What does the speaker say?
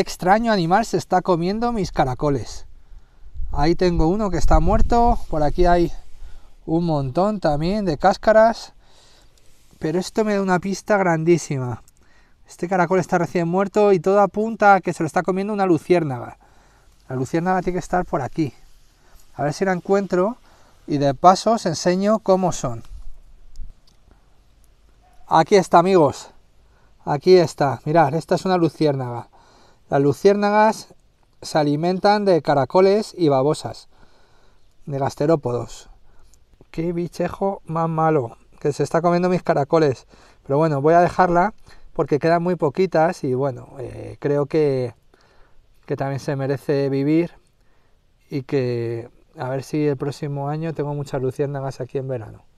extraño animal se está comiendo mis caracoles. Ahí tengo uno que está muerto. Por aquí hay un montón también de cáscaras. Pero esto me da una pista grandísima. Este caracol está recién muerto y todo apunta a que se lo está comiendo una luciérnaga. La luciérnaga tiene que estar por aquí. A ver si la encuentro y de paso os enseño cómo son. Aquí está, amigos. Aquí está. Mirad, esta es una luciérnaga. Las luciérnagas se alimentan de caracoles y babosas, de gasterópodos. Qué bichejo más malo, que se está comiendo mis caracoles. Pero bueno, voy a dejarla porque quedan muy poquitas y bueno, eh, creo que, que también se merece vivir y que a ver si el próximo año tengo muchas luciérnagas aquí en verano.